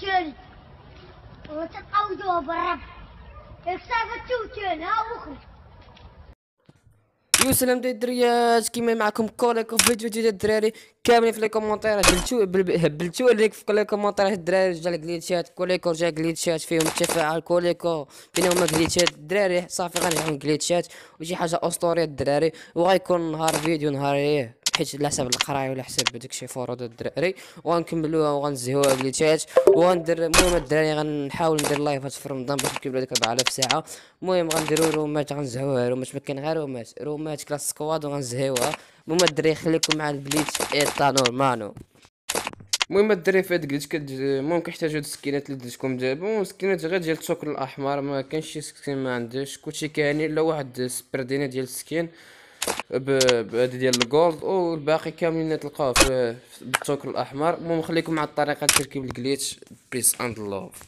وتشل وتبقى وجوب اكسافة وتشل ها وخرج يو سلام الدريات كيما معكم كوليك كوليكو فيديو جديد الدراري كاملين في لي كومونتير هبلتو هبلتو عليك في لي كومونتير الدراري رجع الجليتشات كوليك رجع الجليتشات فيهم التفاعل كوليكو بينهم الجليتشات الدراري صافي غنعمل الجليتشات وشي حاجه اسطوريه الدراري وغيكون نهار فيديو نهار ايه حيت على حساب القرايه ولا حساب الشيء فروض الدراري وغنكملوها وغنزهوها بليتات وغندير المهم الدراري غنحاول ندير لايفات في رمضان باش نكملوا ديك 4000 ساعه المهم غنديروا رومات غنزهوها رومات ما كاين غير رومات رومات كلاس سكواد وغنزهوها المهم الدراري خليكم مع البليت ايتا نورمانو المهم الدراري في هاد المهم ممكن يحتاجوا السكينات اللي درتكم دابا والسكينات غير ديال السكر الاحمر ما كانش شي سكين ما عندهاش كلشي كاين الا واحد سبردينه ديال السكين بهذا ديال الجولد والباقي كاملين تلقاوه في بالتوكل الاحمر المهم نخليكم مع الطريقه تركيب الجليتش بيس اند لوف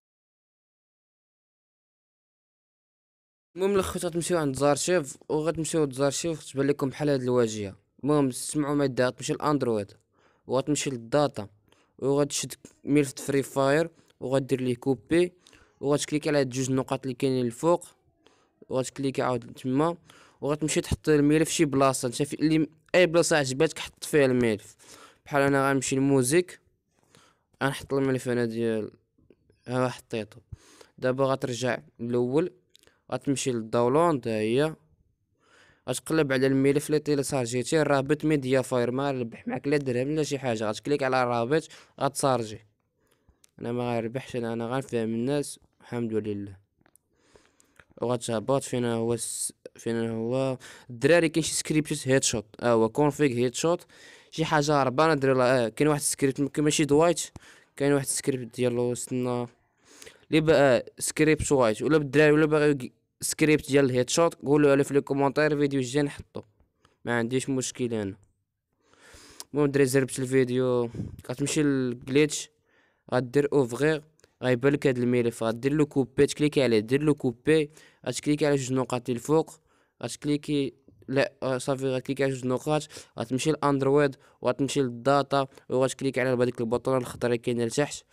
المهم الخوت غتمشيو عند زارشيف وغتمشيو لزارشيف تبان لكم بحال هاد الواجهه المهم تسمعوا ما يدها غتمشي لاندرويد وغتمشي للداتا وغتشد ملف فري فاير وغدير ليه كوبي وغتكليك على هاد جوج نقط اللي كاينين الفوق وغتكليك عاود تما وغتمشي تحط الملف شي بلاصه نتا في اللي اي بلاصه عجباتك حط فيها الملف بحال انا غنمشي لموزيك غنحط الملف انا ديال ها حطيته دابا غترجع الاول غتمشي للداونلود ها هي غتقلب على الملف اللي تيليسارجيتي الرابط ميديا فاير ما ربح معاك لا درهم لا شي حاجه غتكليك على الرابط غتسارجي انا ما غنربحش انا غنفهم الناس الحمد لله وغتهبط فينا هو فين هو الدراري كاين شي سكريبت هيد شوت ها هو كونفيغ هيد شوت شي حاجه هربانه دري اه كاين واحد السكريبت ماشي دوايت كاين واحد السكريبت ديالو استنى لي بقى سكريبت آه، وايت ولا بالدراري ولا باغي سكريبت ديال الهيد شوت قولوا عليه في لي كومونتير فيديو الجاي نحطو ما عنديش مشكل انا المهم دري زربت الفيديو غتمشي للجليتش غدير اوفغيغ غيبان لك هاد الملف غدير لو كوبي تكليكي عليه دير لو كوبي غتكليكي على جوج نقط الفوق غتكليكي لا صافي غتكليكي على جوج نقاط غتمشي لاندرويد وغتمشي للداتا وغتكليكي على هذيك البطونه الخضراء كاينه لتحت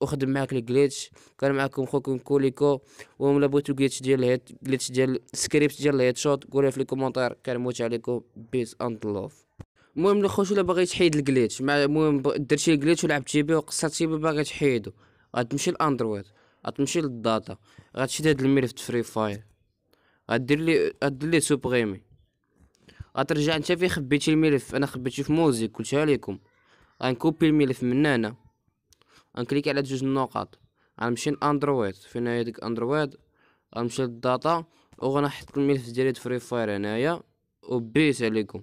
وخدم معاك الجليتش كان معاكم خوكم كوليكو وملا بغيتو جليتش ديال الهيد جليتش ديال سكريبت ديال الهيد شوت قولوا في لي كومونتير كنموت عليكم بيس اند لوف المهم الخوت الا باغي تحيد الجليتش مع المهم درتي الجليتش ولعبتي به وقصرتي به باغي تحيدو غتمشي لاندرويد غتمشي للداتا غتشد هاد الملف فري فاير غدير لي غدير لي سوبريمي غترجع نتا فين خبيتي الملف انا خبيتو في موزيك قلتها ليكم غنكوبي الملف من هنا غنكليك على جوج النقط غنمشي لاندرويد فين هي ديك اندرويد غنمشي للداتا وغنحط الملف ديالي فري فاير هنايا وبيس عليكم